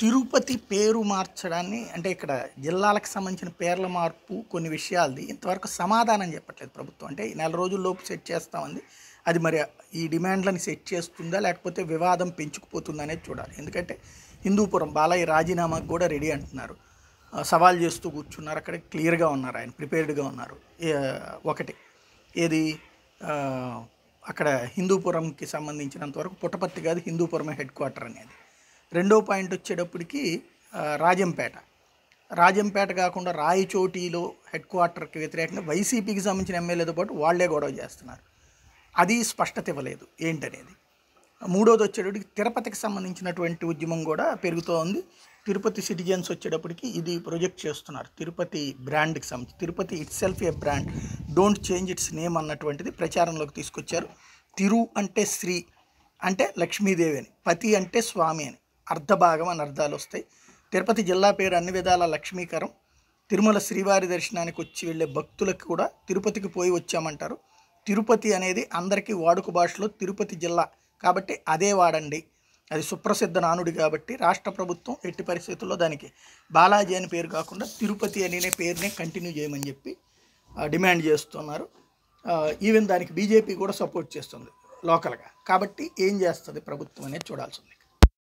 తిరుపతి పేరు మార్చడాన్ని అంటే ఇక్కడ జిల్లాలకు సంబంధించిన పేర్ల మార్పు కొన్ని విషయాలది ఇంతవరకు సమాధానం చెప్పట్లేదు ప్రభుత్వం అంటే నెల రోజుల్లోపు సెట్ చేస్తామంది అది మరి ఈ డిమాండ్లను సెట్ చేస్తుందా లేకపోతే వివాదం పెంచుకుపోతుందా అనేది చూడాలి ఎందుకంటే హిందూపురం బాలయ్య రాజీనామాకు కూడా రెడీ అంటున్నారు సవాల్ చేస్తూ కూర్చున్నారు అక్కడ క్లియర్గా ఉన్నారు ఆయన ప్రిపేర్డ్గా ఉన్నారు ఒకటి ఏది అక్కడ హిందూపురంకి సంబంధించినంతవరకు పుట్టపర్తి కాదు హిందూపురమే హెడ్ క్వార్టర్ అనేది రెండో పాయింట్ వచ్చేటప్పటికి రాజంపేట రాజంపేట కాకుండా రాయచోటిలో హెడ్ క్వార్టర్కి వ్యతిరేకంగా వైసీపీకి సంబంధించిన ఎమ్మెల్యేతో పాటు వాళ్లే గొడవ చేస్తున్నారు అది స్పష్టత ఇవ్వలేదు ఏంటనేది మూడోది వచ్చేటప్పటికి తిరుపతికి సంబంధించినటువంటి ఉద్యమం కూడా పెరుగుతూ ఉంది తిరుపతి సిటిజన్స్ వచ్చేటప్పటికి ఇది ప్రొజెక్ట్ చేస్తున్నారు తిరుపతి బ్రాండ్కి సంబంధించి Tirupati itself a brand don't change its name అన్నటువంటిది ప్రచారంలోకి తీసుకొచ్చారు తిరు అంటే శ్రీ అంటే లక్ష్మీదేవి అని పతి అంటే స్వామి అని అర్ధభాగం అని అర్థాలు వస్తాయి తిరుపతి జిల్లా పేరు అన్ని విధాల లక్ష్మీకరం తిరుమల శ్రీవారి దర్శనానికి వచ్చి వెళ్ళే భక్తులకు కూడా తిరుపతికి పోయి వచ్చామంటారు తిరుపతి అనేది అందరికీ వాడుక భాషలో తిరుపతి జిల్లా కాబట్టి అదే వాడండి అది సుప్రసిద్ధ నానుడి కాబట్టి రాష్ట్ర ప్రభుత్వం ఎట్టి పరిస్థితుల్లో దానికి బాలాజీ అని పేరు కాకుండా తిరుపతి అనే పేరునే కంటిన్యూ చేయమని చెప్పి డిమాండ్ చేస్తున్నారు ఈవెన్ దానికి బీజేపీ కూడా సపోర్ట్ చేస్తుంది లోకల్గా కాబట్టి ఏం చేస్తుంది ప్రభుత్వం అనేది చూడాల్సింది